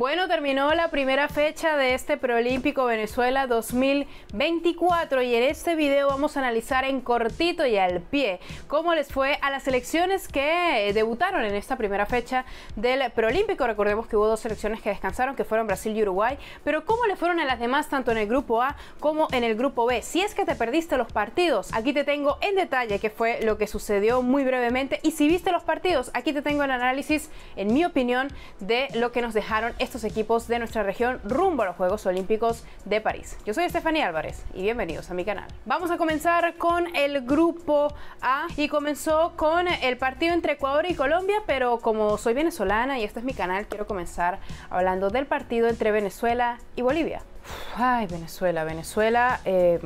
Bueno, terminó la primera fecha de este Proolímpico Venezuela 2024 y en este video vamos a analizar en cortito y al pie cómo les fue a las selecciones que debutaron en esta primera fecha del Proolímpico. Recordemos que hubo dos selecciones que descansaron, que fueron Brasil y Uruguay, pero cómo le fueron a las demás tanto en el grupo A como en el grupo B. Si es que te perdiste los partidos, aquí te tengo en detalle qué fue lo que sucedió muy brevemente y si viste los partidos, aquí te tengo el análisis, en mi opinión, de lo que nos dejaron estos equipos de nuestra región rumbo a los Juegos Olímpicos de París. Yo soy Estefanía Álvarez y bienvenidos a mi canal. Vamos a comenzar con el grupo A y comenzó con el partido entre Ecuador y Colombia, pero como soy venezolana y este es mi canal, quiero comenzar hablando del partido entre Venezuela y Bolivia. ay, Venezuela, Venezuela... Eh,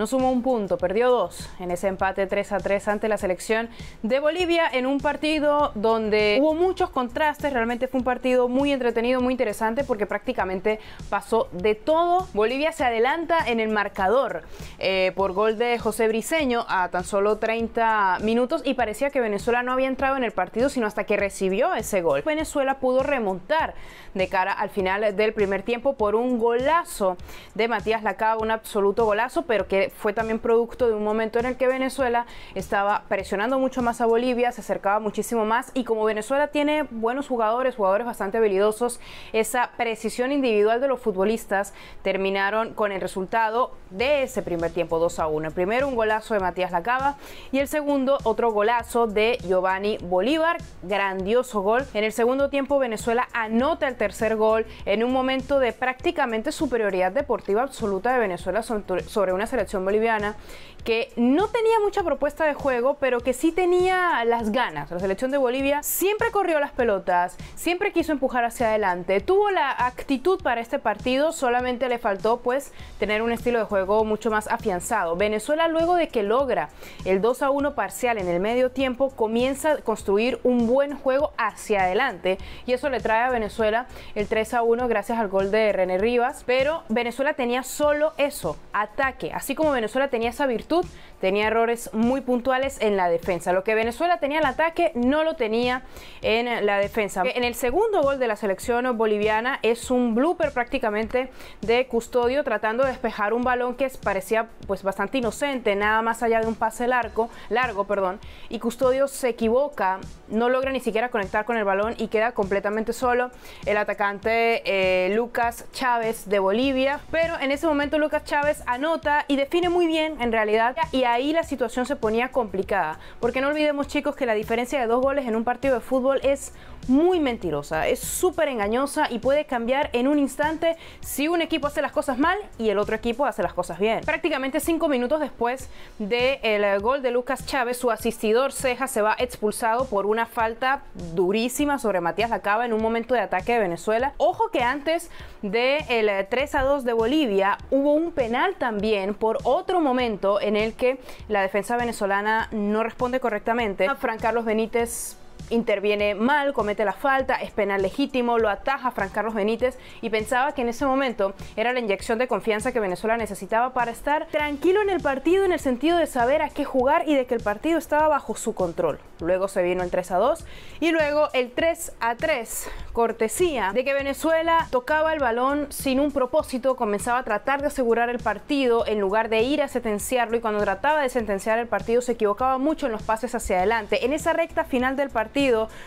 no sumó un punto, perdió dos en ese empate 3 a 3 ante la selección de Bolivia en un partido donde hubo muchos contrastes, realmente fue un partido muy entretenido, muy interesante porque prácticamente pasó de todo. Bolivia se adelanta en el marcador eh, por gol de José Briseño a tan solo 30 minutos y parecía que Venezuela no había entrado en el partido sino hasta que recibió ese gol. Venezuela pudo remontar de cara al final del primer tiempo por un golazo de Matías Lacaba, un absoluto golazo, pero que fue también producto de un momento en el que Venezuela estaba presionando mucho más a Bolivia, se acercaba muchísimo más y como Venezuela tiene buenos jugadores, jugadores bastante habilidosos, esa precisión individual de los futbolistas terminaron con el resultado de ese primer tiempo 2 a 1. El primero un golazo de Matías Lacaba y el segundo otro golazo de Giovanni Bolívar, grandioso gol. En el segundo tiempo Venezuela anota el tercer gol en un momento de prácticamente superioridad deportiva absoluta de Venezuela sobre una selección boliviana, que no tenía mucha propuesta de juego, pero que sí tenía las ganas. La selección de Bolivia siempre corrió las pelotas, siempre quiso empujar hacia adelante, tuvo la actitud para este partido, solamente le faltó pues tener un estilo de juego mucho más afianzado. Venezuela luego de que logra el 2 a 1 parcial en el medio tiempo, comienza a construir un buen juego hacia adelante y eso le trae a Venezuela el 3 a 1 gracias al gol de René Rivas, pero Venezuela tenía solo eso, ataque, así como Venezuela tenía esa virtud, tenía errores muy puntuales en la defensa. Lo que Venezuela tenía en el ataque no lo tenía en la defensa. En el segundo gol de la selección boliviana es un blooper prácticamente de Custodio tratando de despejar un balón que parecía pues bastante inocente, nada más allá de un pase largo, largo, perdón, y Custodio se equivoca, no logra ni siquiera conectar con el balón y queda completamente solo el atacante eh, Lucas Chávez de Bolivia, pero en ese momento Lucas Chávez anota y de define muy bien en realidad y ahí la situación se ponía complicada. Porque no olvidemos chicos que la diferencia de dos goles en un partido de fútbol es muy mentirosa, es súper engañosa y puede cambiar en un instante si un equipo hace las cosas mal y el otro equipo hace las cosas bien. Prácticamente cinco minutos después del eh, gol de Lucas Chávez, su asistidor Ceja se va expulsado por una falta durísima sobre Matías Lacaba en un momento de ataque de Venezuela. Ojo que antes del de 3 eh, eh, a 2 de Bolivia hubo un penal también por otro momento en el que la defensa venezolana no responde correctamente. Fran Carlos Benítez interviene mal, comete la falta, es penal legítimo, lo ataja Fran Carlos Benítez y pensaba que en ese momento era la inyección de confianza que Venezuela necesitaba para estar tranquilo en el partido en el sentido de saber a qué jugar y de que el partido estaba bajo su control. Luego se vino el 3 a 2 y luego el 3 a 3, cortesía de que Venezuela tocaba el balón sin un propósito, comenzaba a tratar de asegurar el partido en lugar de ir a sentenciarlo y cuando trataba de sentenciar el partido se equivocaba mucho en los pases hacia adelante. En esa recta final del partido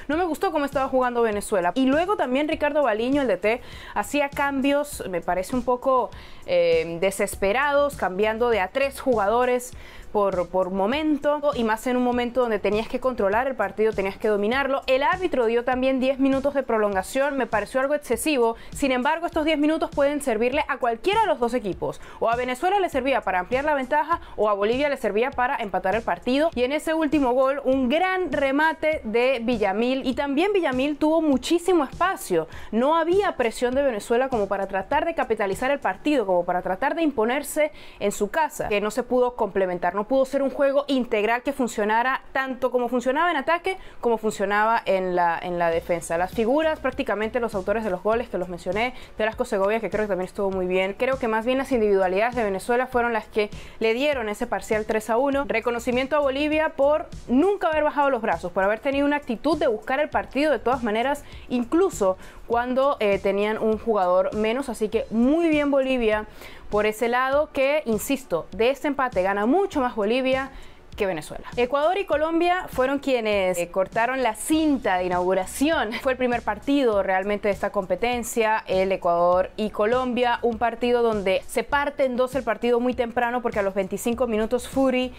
no me gustó cómo estaba jugando Venezuela. Y luego también Ricardo Baliño, el T, hacía cambios, me parece un poco eh, desesperados, cambiando de a tres jugadores por, momento y más en un momento donde tenías que controlar el partido, tenías que dominarlo. El árbitro dio también 10 minutos de prolongación, me pareció algo excesivo. Sin embargo, estos 10 minutos pueden servirle a cualquiera de los dos equipos. O a Venezuela le servía para ampliar la ventaja o a Bolivia le servía para empatar el partido. Y en ese último gol, un gran remate de Villamil y también Villamil tuvo muchísimo espacio. No había presión de Venezuela como para tratar de capitalizar el partido, como para tratar de imponerse en su casa, que no se pudo complementar pudo ser un juego integral que funcionara tanto como funcionaba en ataque como funcionaba en la, en la defensa. Las figuras, prácticamente los autores de los goles que los mencioné, Terasco Segovia, que creo que también estuvo muy bien. Creo que más bien las individualidades de Venezuela fueron las que le dieron ese parcial 3 a 1. Reconocimiento a Bolivia por nunca haber bajado los brazos, por haber tenido una actitud de buscar el partido de todas maneras, incluso cuando eh, tenían un jugador menos. Así que muy bien Bolivia por ese lado que, insisto, de este empate gana mucho más Bolivia que Venezuela. Ecuador y Colombia fueron quienes eh, cortaron la cinta de inauguración. Fue el primer partido realmente de esta competencia, el Ecuador y Colombia, un partido donde se parte en dos el partido muy temprano porque a los 25 minutos Fury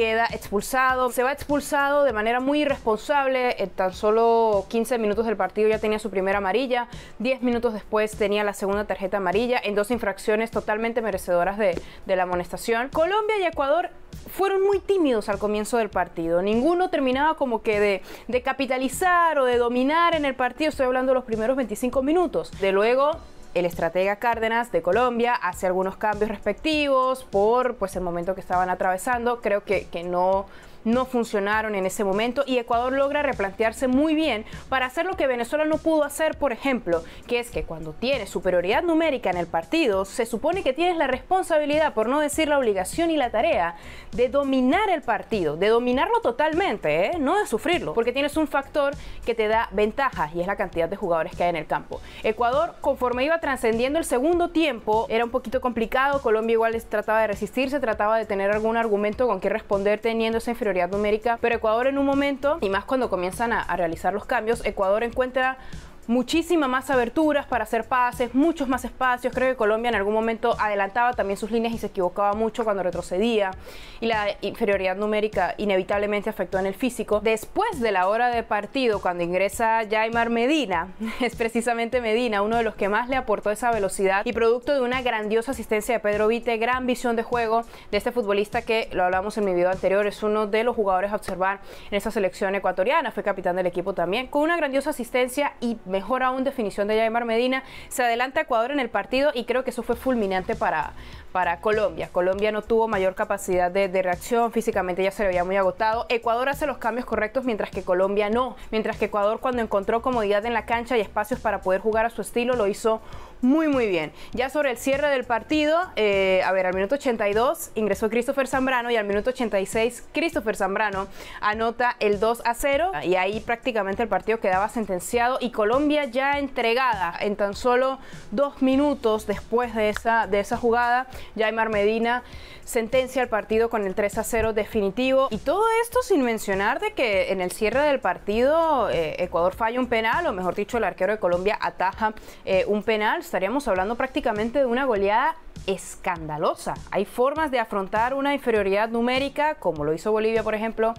queda expulsado. Se va expulsado de manera muy irresponsable. En eh, tan solo 15 minutos del partido ya tenía su primera amarilla. 10 minutos después tenía la segunda tarjeta amarilla en dos infracciones totalmente merecedoras de, la amonestación. Colombia y Ecuador fueron muy tímidos al comienzo del partido. Ninguno terminaba como que de, de capitalizar o de dominar en el partido. Estoy hablando de los primeros 25 minutos. De luego el estratega Cárdenas de Colombia hace algunos cambios respectivos por pues, el momento que estaban atravesando. Creo que, que no no funcionaron en ese momento y Ecuador logra replantearse muy bien para hacer lo que Venezuela no pudo hacer, por ejemplo, que es que cuando tienes superioridad numérica en el partido, se supone que tienes la responsabilidad, por no decir la obligación y la tarea, de dominar el partido, de dominarlo totalmente, ¿eh? no de sufrirlo, porque tienes un factor que te da ventaja y es la cantidad de jugadores que hay en el campo. Ecuador, conforme iba trascendiendo el segundo tiempo, era un poquito complicado, Colombia igual trataba de resistirse, trataba de tener algún argumento con que responder teniendo esa inferioridad numérica, pero Ecuador en un momento, y más cuando comienzan a realizar los cambios, Ecuador encuentra muchísimas más aberturas para hacer pases, muchos más espacios. Creo que Colombia en algún momento adelantaba también sus líneas y se equivocaba mucho cuando retrocedía. Y la inferioridad numérica inevitablemente afectó en el físico. Después de la hora de partido, cuando ingresa Jaimar Medina, es precisamente Medina uno de los que más le aportó esa velocidad y producto de una grandiosa asistencia de Pedro Vite, gran visión de juego de este futbolista que lo hablamos en mi video anterior, es uno de los jugadores a observar en esa selección ecuatoriana, fue capitán del equipo también, con una grandiosa asistencia y mejor aún definición de Jaimar Medina. Se adelanta Ecuador en el partido y creo que eso fue fulminante para, para Colombia. Colombia no tuvo mayor capacidad de, reacción, físicamente ya se le había muy agotado. Ecuador hace los cambios correctos mientras que Colombia no. Mientras que Ecuador cuando encontró comodidad en la cancha y espacios para poder jugar a su estilo lo hizo muy, muy bien. Ya sobre el cierre del partido, eh, a ver, al minuto 82 ingresó Christopher Zambrano y al minuto 86 Christopher Zambrano anota el 2 a 0 y ahí prácticamente el partido quedaba sentenciado y Colombia ya entregada en tan solo dos minutos después de esa, de esa jugada. Jaimar Medina sentencia el partido con el 3 a 0 definitivo y todo esto sin mencionar de que en el cierre del partido eh, Ecuador falla un penal o mejor dicho el arquero de Colombia ataja eh, un penal estaríamos hablando prácticamente de una goleada escandalosa. Hay formas de afrontar una inferioridad numérica, como lo hizo Bolivia, por ejemplo,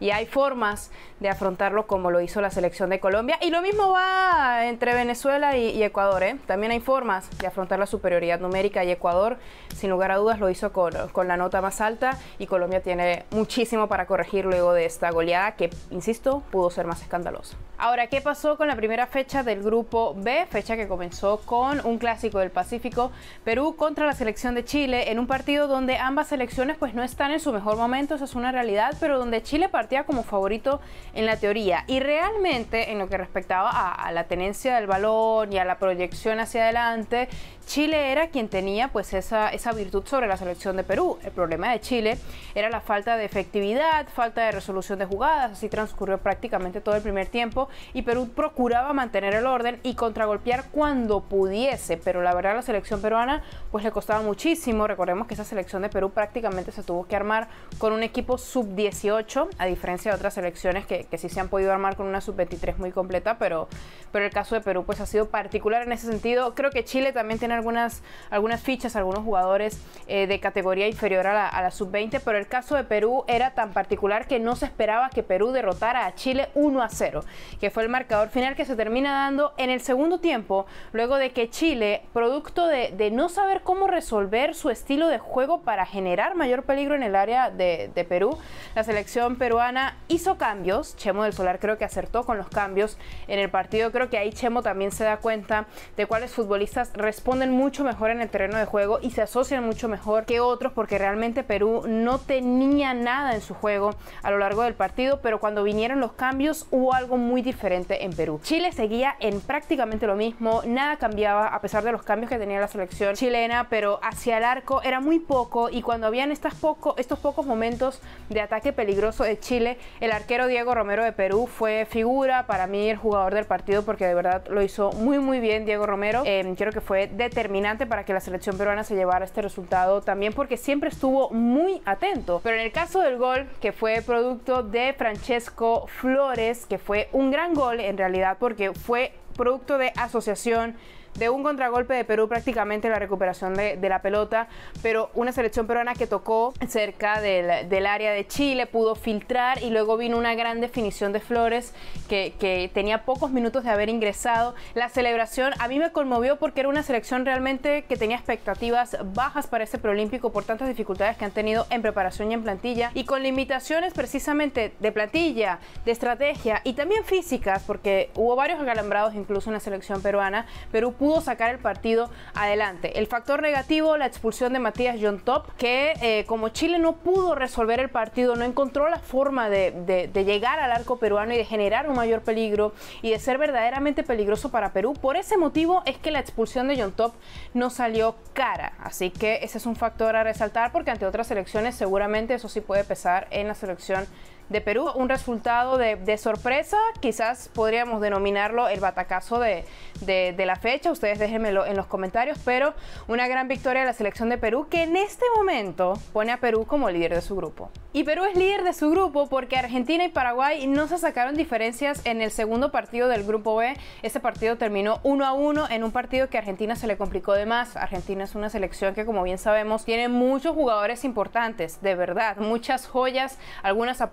y hay formas de afrontarlo como lo hizo la selección de Colombia. Y lo mismo va entre Venezuela y, Ecuador. ¿eh? También hay formas de afrontar la superioridad numérica y Ecuador, sin lugar a dudas, lo hizo con, con la nota más alta y Colombia tiene muchísimo para corregir luego de esta goleada que, insisto, pudo ser más escandalosa. Ahora, ¿qué pasó con la primera fecha del grupo B? Fecha que comenzó con un clásico del Pacífico, Perú contra la selección de Chile, en un partido donde ambas selecciones pues no están en su mejor momento, eso es una realidad, pero donde Chile partía como favorito en la teoría. Y realmente, en lo que respectaba a, la tenencia del balón y a la proyección hacia adelante, Chile era quien tenía pues esa, esa virtud sobre la selección de Perú. El problema de Chile era la falta de efectividad, falta de resolución de jugadas, así transcurrió prácticamente todo el primer tiempo y Perú procuraba mantener el orden y contragolpear cuando pudiera pero la verdad la selección peruana pues le costaba muchísimo. Recordemos que esa selección de Perú prácticamente se tuvo que armar con un equipo sub-18, a diferencia de otras selecciones que, que, sí se han podido armar con una sub-23 muy completa, pero, pero el caso de Perú pues ha sido particular en ese sentido. Creo que Chile también tiene algunas, algunas fichas, algunos jugadores eh, de categoría inferior a la, a la sub-20, pero el caso de Perú era tan particular que no se esperaba que Perú derrotara a Chile 1 a 0, que fue el marcador final que se termina dando en el segundo tiempo, luego de que Chile, producto de, no saber cómo resolver su estilo de juego para generar mayor peligro en el área de Perú. La selección peruana hizo cambios. Chemo del Solar creo que acertó con los cambios en el partido. Creo que ahí Chemo también se da cuenta de cuáles futbolistas responden mucho mejor en el terreno de juego y se asocian mucho mejor que otros porque realmente Perú no tenía nada en su juego a lo largo del partido, pero cuando vinieron los cambios hubo algo muy diferente en Perú. Chile seguía en prácticamente lo mismo, nada cambiaba a pesar de los cambios que tenía la selección chilena, pero hacia el arco era muy poco y cuando habían estos pocos momentos de ataque peligroso de Chile, el arquero Diego Romero de Perú fue figura, para mí el jugador del partido, porque de verdad lo hizo muy muy bien Diego Romero. Eh, creo que fue determinante para que la selección peruana se llevara este resultado también porque siempre estuvo muy atento. Pero en el caso del gol, que fue producto de Francesco Flores, que fue un gran gol en realidad porque fue producto de asociación de un contragolpe de Perú prácticamente la recuperación de, de la pelota, pero una selección peruana que tocó cerca del, del, área de Chile, pudo filtrar y luego vino una gran definición de Flores que, que tenía pocos minutos de haber ingresado. La celebración a mí me conmovió porque era una selección realmente que tenía expectativas bajas para este preolímpico por tantas dificultades que han tenido en preparación y en plantilla y con limitaciones precisamente de plantilla, de estrategia y también físicas porque hubo varios acalambrados incluso en la selección peruana. Perú pudo pudo sacar el partido adelante. El factor negativo, la expulsión de Matías John Top, que eh, como Chile no pudo resolver el partido, no encontró la forma de, llegar al arco peruano y de generar un mayor peligro y de ser verdaderamente peligroso para Perú. Por ese motivo es que la expulsión de John Top no salió cara. Así que ese es un factor a resaltar porque ante otras elecciones seguramente eso sí puede pesar en la selección de Perú. Un resultado de, sorpresa, quizás podríamos denominarlo el batacazo de, de, la fecha. Ustedes déjenmelo en los comentarios, pero una gran victoria de la selección de Perú que en este momento pone a Perú como líder de su grupo. Y Perú es líder de su grupo porque Argentina y Paraguay no se sacaron diferencias en el segundo partido del grupo B. Ese partido terminó 1 a 1 en un partido que a Argentina se le complicó de más. Argentina es una selección que, como bien sabemos, tiene muchos jugadores importantes, de verdad, muchas joyas, algunas a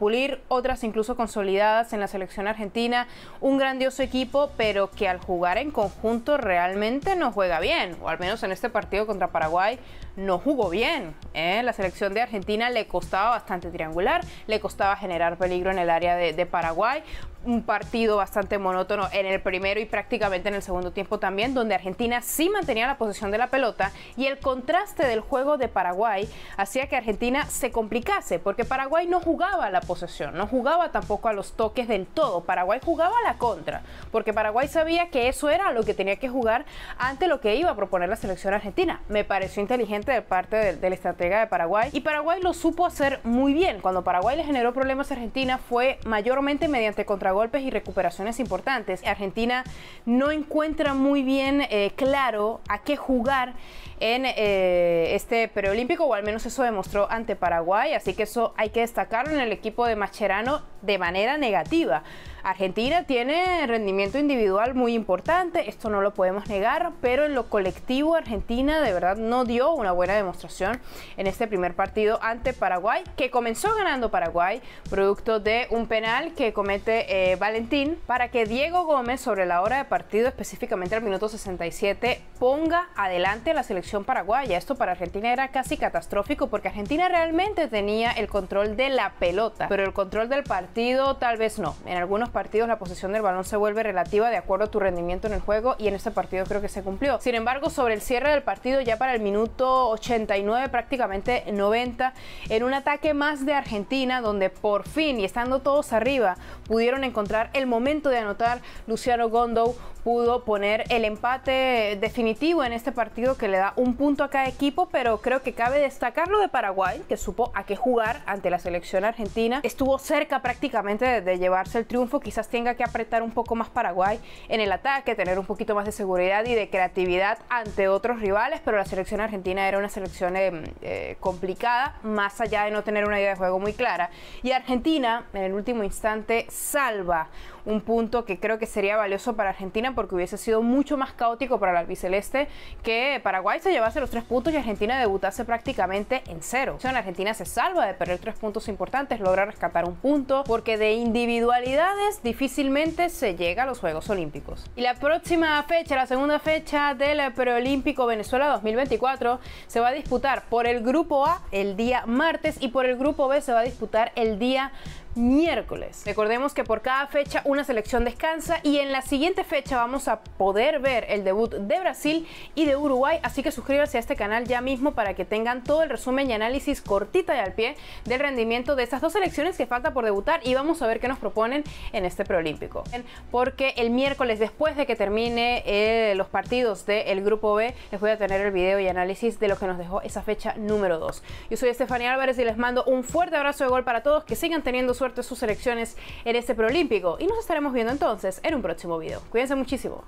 otras incluso consolidadas en la selección argentina. Un grandioso equipo, pero que al jugar en conjunto realmente no juega bien, o al menos en este partido contra Paraguay no jugó bien. ¿eh? La selección de Argentina le costaba bastante triangular, le costaba generar peligro en el área de, de Paraguay. Un partido bastante monótono en el primero y prácticamente en el segundo tiempo también, donde Argentina sí mantenía la posesión de la pelota y el contraste del juego de Paraguay hacía que Argentina se complicase, porque Paraguay no jugaba la posesión no jugaba tampoco a los toques del todo. Paraguay jugaba a la contra, porque Paraguay sabía que eso era lo que tenía que jugar ante lo que iba a proponer la selección argentina. Me pareció inteligente de parte del, la estratega de Paraguay y Paraguay lo supo hacer muy bien. Cuando Paraguay le generó problemas a Argentina fue mayormente mediante contragolpes y recuperaciones importantes. Argentina no encuentra muy bien eh, claro a qué jugar en eh, este preolímpico, o al menos eso demostró ante Paraguay, así que eso hay que destacarlo en el equipo de Mascherano de manera negativa. Argentina tiene rendimiento individual muy importante, esto no lo podemos negar, pero en lo colectivo Argentina de verdad no dio una buena demostración en este primer partido ante Paraguay, que comenzó ganando Paraguay, producto de un penal que comete eh, Valentín para que Diego Gómez sobre la hora de partido, específicamente al minuto 67, ponga adelante a la selección paraguaya. Esto para Argentina era casi catastrófico porque Argentina realmente tenía el control de la pelota, pero el control del partido tal vez no. En algunos partidos la posición del balón se vuelve relativa de acuerdo a tu rendimiento en el juego y en este partido creo que se cumplió. Sin embargo, sobre el cierre del partido, ya para el minuto 89, prácticamente 90, en un ataque más de Argentina, donde por fin y estando todos arriba, pudieron encontrar el momento de anotar. Luciano Gondo pudo poner el empate definitivo en este partido que le da un punto a cada equipo, pero creo que cabe destacar lo de Paraguay, que supo a qué jugar ante la selección argentina. Estuvo cerca prácticamente de llevarse el triunfo quizás tenga que apretar un poco más Paraguay en el ataque, tener un poquito más de seguridad y de creatividad ante otros rivales, pero la selección argentina era una selección em, eh, complicada, más allá de no tener una idea de juego muy clara. Y Argentina, en el último instante, salva un punto que creo que sería valioso para Argentina porque hubiese sido mucho más caótico para el albiceleste que Paraguay se llevase los tres puntos y Argentina debutase prácticamente en cero. En Argentina se salva de perder tres puntos importantes, logra rescatar un punto, porque de individualidades difícilmente se llega a los Juegos Olímpicos. Y la próxima fecha, la segunda fecha del Preolímpico Venezuela 2024, se va a disputar por el Grupo A el día martes y por el Grupo B se va a disputar el día miércoles. Recordemos que por cada fecha una selección descansa y en la siguiente fecha vamos a poder ver el debut de Brasil y de Uruguay, así que suscríbase a este canal ya mismo para que tengan todo el resumen y análisis cortita y al pie del rendimiento de estas dos selecciones que falta por debutar y vamos a ver qué nos proponen en este preolímpico. Porque el miércoles después de que termine eh, los partidos del grupo B, les voy a tener el video y análisis de lo que nos dejó esa fecha número 2. Yo soy Estefanía Álvarez y les mando un fuerte abrazo de gol para todos que sigan teniendo su suerte sus selecciones en este preolímpico. Y nos estaremos viendo entonces en un próximo video. Cuídense muchísimo.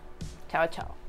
Chao, chao.